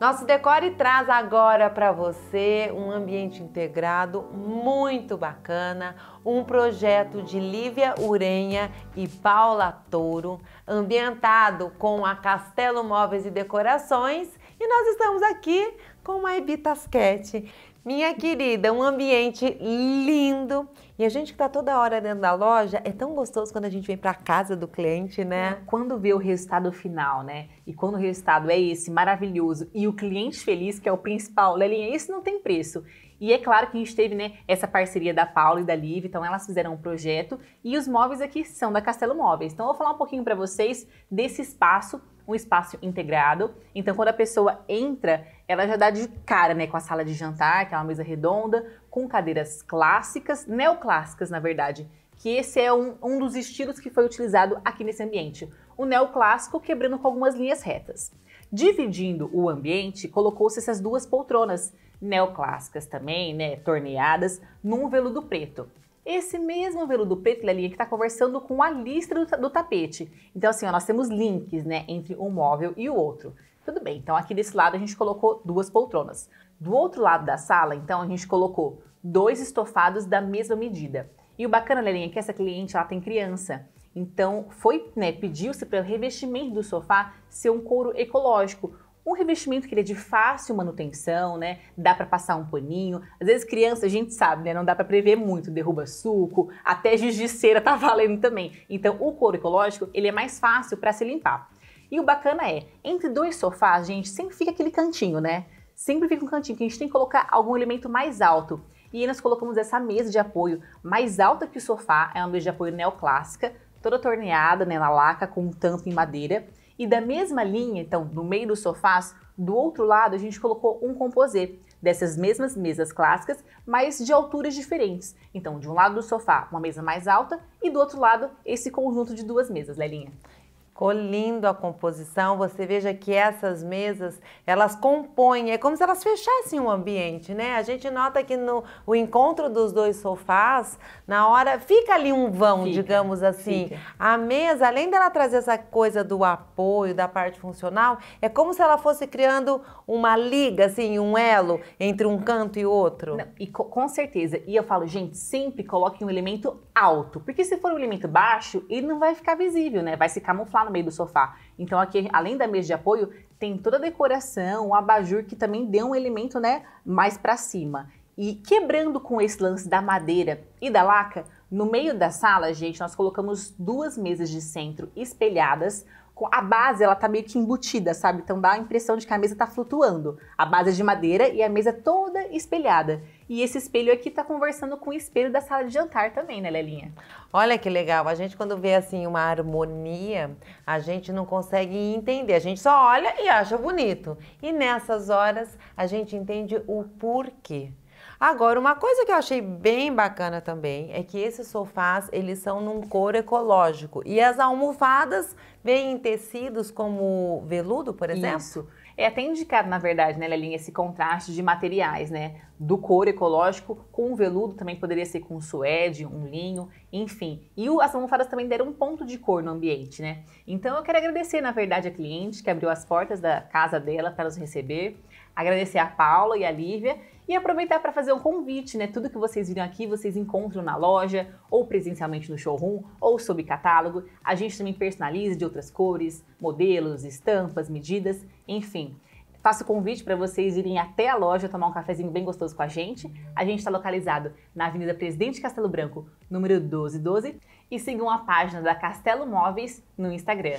Nosso Decore traz agora para você um ambiente integrado muito bacana, um projeto de Lívia Urenha e Paula Touro, ambientado com a Castelo Móveis e Decorações, e nós estamos aqui com a Ebi minha querida, um ambiente lindo. E a gente que está toda hora dentro da loja, é tão gostoso quando a gente vem para a casa do cliente, né? É. Quando vê o resultado final, né? E quando o resultado é esse maravilhoso e o cliente feliz, que é o principal, Lelinha, isso não tem preço. E é claro que a gente teve né, essa parceria da Paula e da Liv, então elas fizeram um projeto e os móveis aqui são da Castelo Móveis. Então eu vou falar um pouquinho para vocês desse espaço, um espaço integrado. Então quando a pessoa entra, ela já dá de cara né, com a sala de jantar, aquela mesa redonda, com cadeiras clássicas, neoclássicas, na verdade, que esse é um, um dos estilos que foi utilizado aqui nesse ambiente. O neoclássico quebrando com algumas linhas retas. Dividindo o ambiente, colocou-se essas duas poltronas, neoclássicas também, né, torneadas, num veludo preto. Esse mesmo veludo preto, é linha que está conversando com a listra do, do, tapete. Então, assim, ó, nós temos links né, entre um móvel e o outro tudo bem. Então aqui desse lado a gente colocou duas poltronas. Do outro lado da sala, então, a gente colocou dois estofados da mesma medida. E o bacana, Lelinha, é que essa cliente ela tem criança. Então, foi, né, pediu-se para o revestimento do sofá ser um couro ecológico, um revestimento que ele é de fácil manutenção, né? Dá para passar um paninho. Às vezes criança, a gente sabe, né? Não dá para prever muito, derruba suco, até giz de cera tá valendo também. Então, o couro ecológico, ele é mais fácil para se limpar. E o bacana é, entre dois sofás, gente, sempre fica aquele cantinho, né? Sempre fica um cantinho que a gente tem que colocar algum elemento mais alto. E aí nós colocamos essa mesa de apoio mais alta que o sofá, é uma mesa de apoio neoclássica, toda torneada, né, na laca, com um tampo em madeira. E da mesma linha, então, no meio dos sofás, do outro lado a gente colocou um composê dessas mesmas mesas clássicas, mas de alturas diferentes. Então, de um lado do sofá, uma mesa mais alta e do outro lado, esse conjunto de duas mesas, Lelinha. Ficou lindo a composição. Você veja que essas mesas, elas compõem, é como se elas fechassem o um ambiente, né? A gente nota que no o encontro dos dois sofás, na hora fica ali um vão, fica, digamos assim. Fica. A mesa, além dela trazer essa coisa do apoio, da parte funcional, é como se ela fosse criando uma liga, assim, um elo entre um canto e outro. Não, e co com certeza. E eu falo, gente, sempre coloque um elemento alto, porque se for um elemento baixo, ele não vai ficar visível, né? Vai se camuflar no meio do sofá. Então aqui, além da mesa de apoio, tem toda a decoração, o abajur que também deu um elemento, né, mais para cima. E quebrando com esse lance da madeira e da laca, no meio da sala, gente, nós colocamos duas mesas de centro espelhadas. A base, ela tá meio que embutida, sabe? Então dá a impressão de que a mesa tá flutuando. A base é de madeira e a mesa toda espelhada. E esse espelho aqui está conversando com o espelho da sala de jantar também, né, Lelinha? Olha que legal. A gente, quando vê assim uma harmonia, a gente não consegue entender. A gente só olha e acha bonito. E nessas horas, a gente entende o porquê. Agora, uma coisa que eu achei bem bacana também é que esses sofás, eles são num couro ecológico. E as almofadas vêm em tecidos como veludo, por exemplo? Isso. É até indicado, na verdade, né, Lelinha, esse contraste de materiais, né? Do couro ecológico com o veludo, também poderia ser com suede, um linho, enfim. E o, as almofadas também deram um ponto de cor no ambiente, né? Então eu quero agradecer, na verdade, a cliente que abriu as portas da casa dela para nos receber, agradecer a Paula e a Lívia e aproveitar para fazer um convite, né? Tudo que vocês viram aqui, vocês encontram na loja, ou presencialmente no showroom, ou sob catálogo. A gente também personaliza de outras cores, modelos, estampas, medidas, enfim. Faço o convite para vocês irem até a loja tomar um cafezinho bem gostoso com a gente. A gente está localizado na Avenida Presidente Castelo Branco, número 1212. E sigam a página da Castelo Móveis no Instagram.